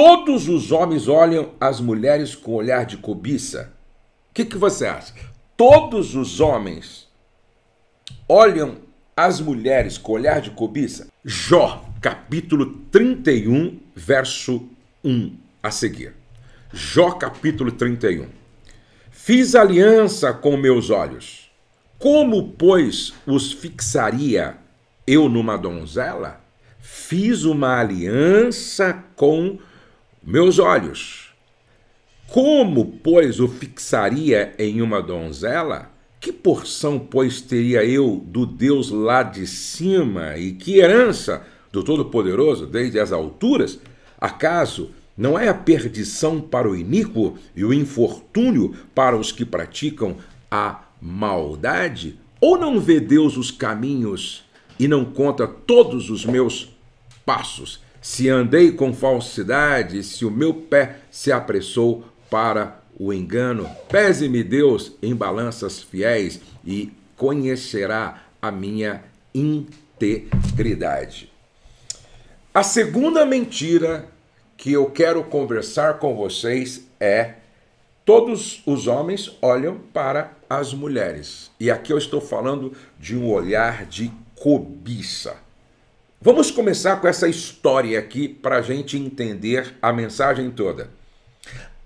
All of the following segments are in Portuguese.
todos os homens olham as mulheres com olhar de cobiça? O que, que você acha? Todos os homens olham as mulheres com olhar de cobiça? Jó, capítulo 31, verso 1 a seguir. Jó, capítulo 31. Fiz aliança com meus olhos. Como, pois, os fixaria eu numa donzela? Fiz uma aliança com meus olhos. Como, pois, o fixaria em uma donzela? Que porção, pois, teria eu do Deus lá de cima? E que herança do Todo-Poderoso desde as alturas? Acaso não é a perdição para o iníquo e o infortúnio para os que praticam a maldade? Ou não vê Deus os caminhos e não conta todos os meus passos? se andei com falsidade, se o meu pé se apressou para o engano, pese-me Deus em balanças fiéis e conhecerá a minha integridade. A segunda mentira que eu quero conversar com vocês é todos os homens olham para as mulheres. E aqui eu estou falando de um olhar de cobiça. Vamos começar com essa história aqui para a gente entender a mensagem toda.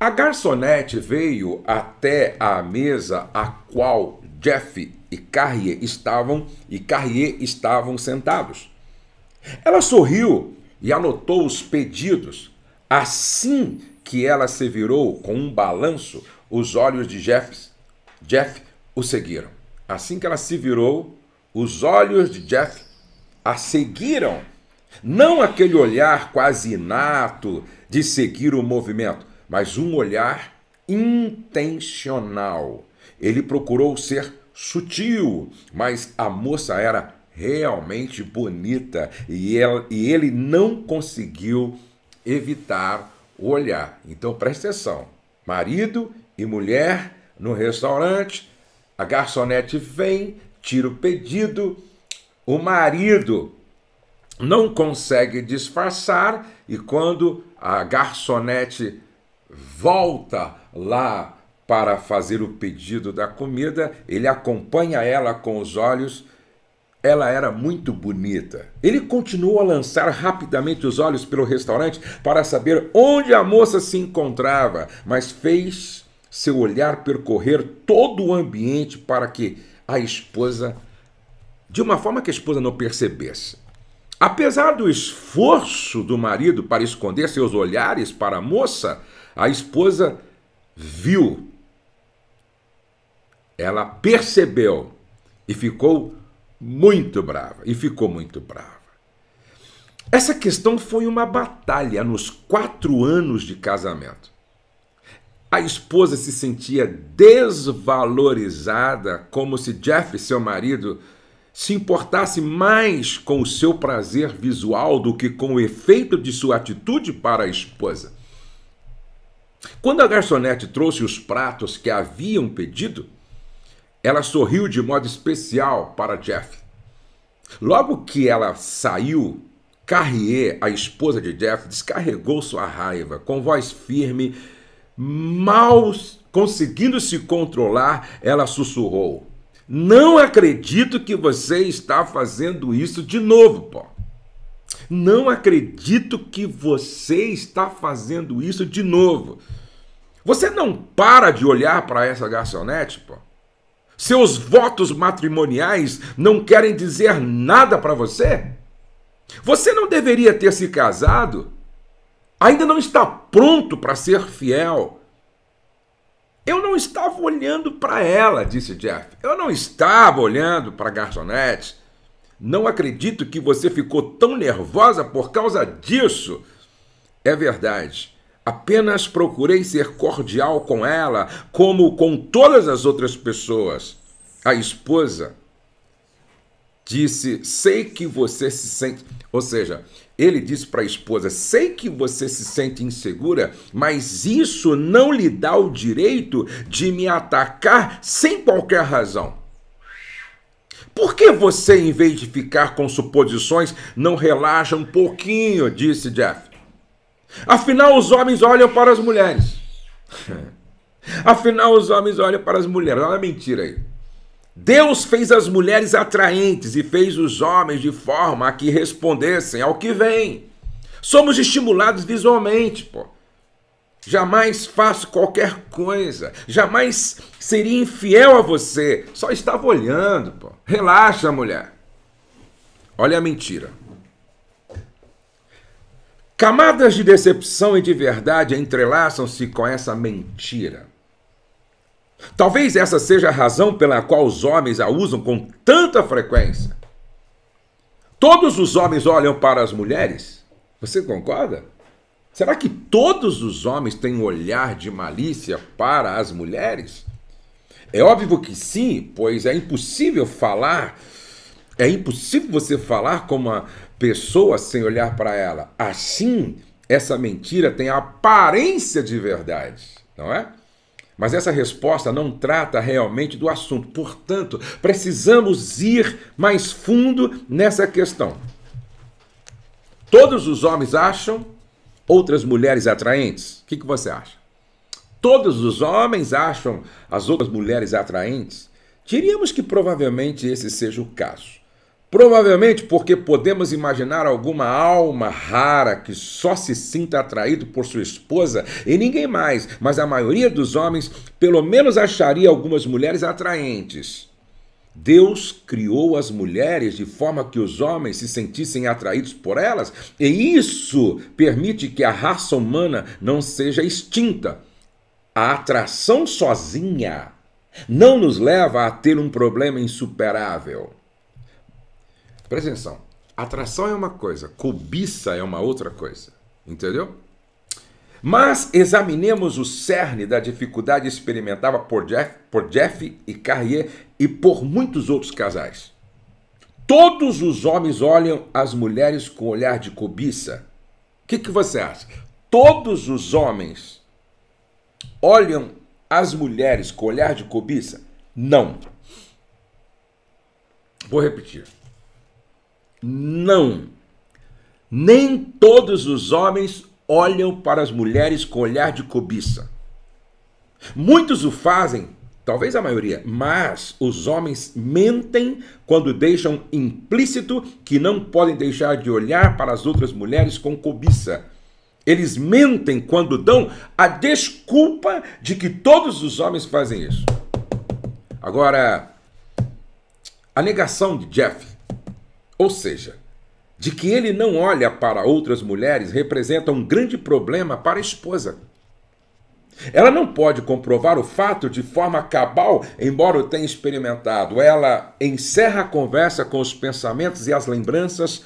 A garçonete veio até a mesa a qual Jeff e Carrier estavam e Carrier estavam sentados. Ela sorriu e anotou os pedidos. Assim que ela se virou com um balanço, os olhos de Jeff, Jeff o seguiram. Assim que ela se virou, os olhos de Jeff a seguiram. Não aquele olhar quase inato de seguir o movimento, mas um olhar intencional. Ele procurou ser sutil, mas a moça era realmente bonita e, ela, e ele não conseguiu evitar o olhar. Então preste atenção: marido e mulher no restaurante, a garçonete vem, tira o pedido o marido não consegue disfarçar e quando a garçonete volta lá para fazer o pedido da comida, ele acompanha ela com os olhos. Ela era muito bonita. Ele continuou a lançar rapidamente os olhos pelo restaurante para saber onde a moça se encontrava, mas fez seu olhar percorrer todo o ambiente para que a esposa de uma forma que a esposa não percebesse. Apesar do esforço do marido para esconder seus olhares para a moça, a esposa viu, ela percebeu e ficou muito brava. E ficou muito brava. Essa questão foi uma batalha nos quatro anos de casamento. A esposa se sentia desvalorizada, como se Jeff, seu marido, se importasse mais com o seu prazer visual do que com o efeito de sua atitude para a esposa. Quando a garçonete trouxe os pratos que haviam pedido, ela sorriu de modo especial para Jeff. Logo que ela saiu, Carrier, a esposa de Jeff, descarregou sua raiva com voz firme, mal conseguindo se controlar, ela sussurrou: não acredito que você está fazendo isso de novo, Paulo. Não acredito que você está fazendo isso de novo. Você não para de olhar para essa garçonete, pô. Seus votos matrimoniais não querem dizer nada para você? Você não deveria ter se casado? Ainda não está pronto para ser fiel. Eu não estava olhando para ela, disse Jeff. Eu não estava olhando para a garçonete. Não acredito que você ficou tão nervosa por causa disso. É verdade. Apenas procurei ser cordial com ela, como com todas as outras pessoas. A esposa disse: Sei que você se sente. Ou seja, ele disse para a esposa: Sei que você se sente insegura, mas isso não lhe dá o direito de me atacar sem qualquer razão. Por que você, em vez de ficar com suposições, não relaxa um pouquinho? disse Jeff. Afinal, os homens olham para as mulheres. Afinal, os homens olham para as mulheres. Olha a mentira aí. Deus fez as mulheres atraentes e fez os homens de forma a que respondessem ao que vem. Somos estimulados visualmente, pô. Jamais faço qualquer coisa, jamais seria infiel a você, só estava olhando, pô. Relaxa, mulher. Olha a mentira. Camadas de decepção e de verdade entrelaçam-se com essa mentira. Talvez essa seja a razão pela qual os homens a usam com tanta frequência. Todos os homens olham para as mulheres. Você concorda? Será que todos os homens têm um olhar de malícia para as mulheres? É óbvio que sim, pois é impossível falar, é impossível você falar com uma pessoa sem olhar para ela. Assim, essa mentira tem a aparência de verdade, não é? Mas essa resposta não trata realmente do assunto. Portanto, precisamos ir mais fundo nessa questão. Todos os homens acham outras mulheres atraentes? O que, que você acha? Todos os homens acham as outras mulheres atraentes? Diríamos que provavelmente esse seja o caso. Provavelmente porque podemos imaginar alguma alma rara que só se sinta atraído por sua esposa e ninguém mais, mas a maioria dos homens pelo menos acharia algumas mulheres atraentes. Deus criou as mulheres de forma que os homens se sentissem atraídos por elas, e isso permite que a raça humana não seja extinta. A atração sozinha não nos leva a ter um problema insuperável. Presta atenção. Atração é uma coisa, cobiça é uma outra coisa. Entendeu? Mas examinemos o cerne da dificuldade experimentada por Jeff, por Jeff e Carrier e por muitos outros casais. Todos os homens olham as mulheres com olhar de cobiça. O que, que você acha? Todos os homens olham as mulheres com olhar de cobiça? Não. Vou repetir. Não. Nem todos os homens olham para as mulheres com olhar de cobiça. Muitos o fazem, talvez a maioria, mas os homens mentem quando deixam implícito que não podem deixar de olhar para as outras mulheres com cobiça. Eles mentem quando dão a desculpa de que todos os homens fazem isso. Agora, a negação de Jeff ou seja, de que ele não olha para outras mulheres representa um grande problema para a esposa. Ela não pode comprovar o fato de forma cabal, embora o tenha experimentado. Ela encerra a conversa com os pensamentos e as lembranças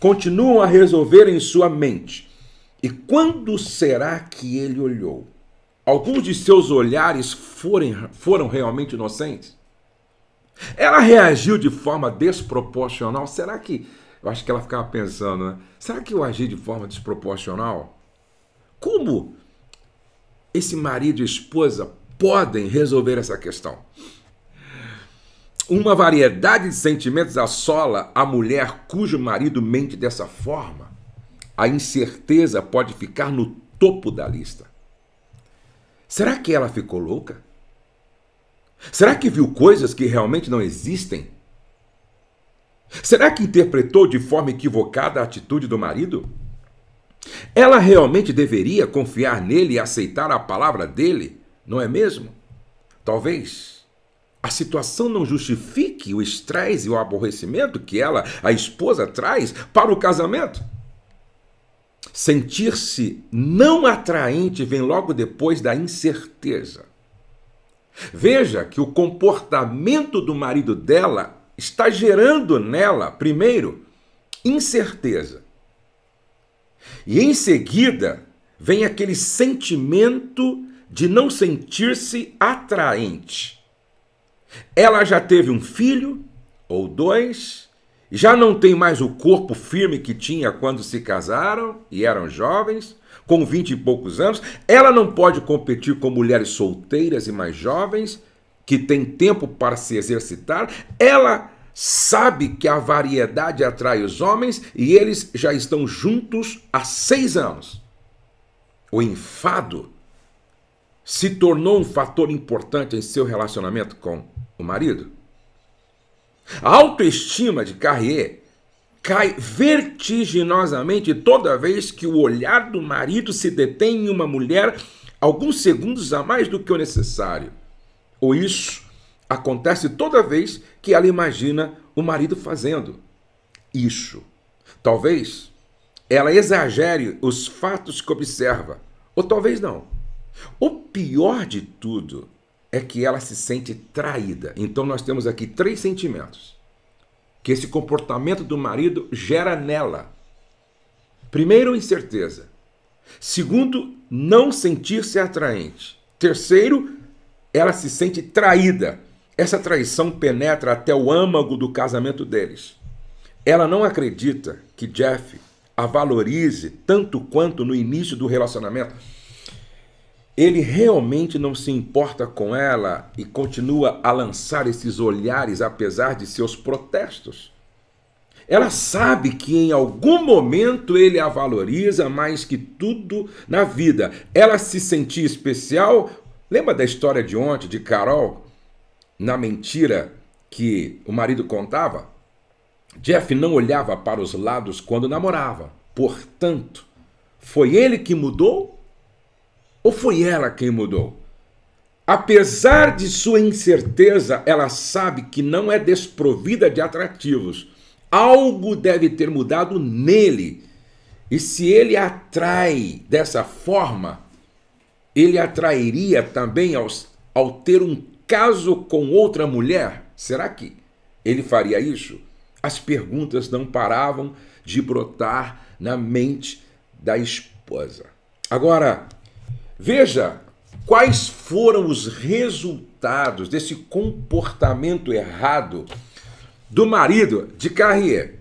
continuam a resolver em sua mente. E quando será que ele olhou? Alguns de seus olhares foram realmente inocentes? Ela reagiu de forma desproporcional? Será que. Eu acho que ela ficava pensando, né? Será que eu agi de forma desproporcional? Como esse marido e esposa podem resolver essa questão? Uma variedade de sentimentos assola a mulher cujo marido mente dessa forma. A incerteza pode ficar no topo da lista. Será que ela ficou louca? Será que viu coisas que realmente não existem? Será que interpretou de forma equivocada a atitude do marido? Ela realmente deveria confiar nele e aceitar a palavra dele, não é mesmo? Talvez a situação não justifique o estresse e o aborrecimento que ela, a esposa, traz para o casamento. Sentir-se não atraente vem logo depois da incerteza. Veja que o comportamento do marido dela está gerando nela, primeiro, incerteza. E em seguida, vem aquele sentimento de não sentir-se atraente. Ela já teve um filho ou dois, já não tem mais o corpo firme que tinha quando se casaram e eram jovens, com 20 e poucos anos, ela não pode competir com mulheres solteiras e mais jovens, que têm tempo para se exercitar, ela sabe que a variedade atrai os homens e eles já estão juntos há seis anos. O enfado se tornou um fator importante em seu relacionamento com o marido. A autoestima de Carrier cai vertiginosamente toda vez que o olhar do marido se detém em uma mulher alguns segundos a mais do que o necessário. Ou isso acontece toda vez que ela imagina o marido fazendo isso. Talvez ela exagere os fatos que observa, ou talvez não. O pior de tudo é que ela se sente traída. Então nós temos aqui três sentimentos: que esse comportamento do marido gera nela. Primeiro, incerteza. Segundo, não sentir-se atraente. Terceiro, ela se sente traída. Essa traição penetra até o âmago do casamento deles. Ela não acredita que Jeff a valorize tanto quanto no início do relacionamento ele realmente não se importa com ela e continua a lançar esses olhares apesar de seus protestos. Ela sabe que em algum momento ele a valoriza mais que tudo na vida. Ela se sentia especial. Lembra da história de ontem de Carol? Na mentira que o marido contava? Jeff não olhava para os lados quando namorava. Portanto, foi ele que mudou ou foi ela quem mudou? Apesar de sua incerteza, ela sabe que não é desprovida de atrativos. Algo deve ter mudado nele. E se ele atrai dessa forma, ele atrairia também ao ter um caso com outra mulher? Será que ele faria isso? As perguntas não paravam de brotar na mente da esposa. Agora, Veja quais foram os resultados desse comportamento errado do marido de Carrier.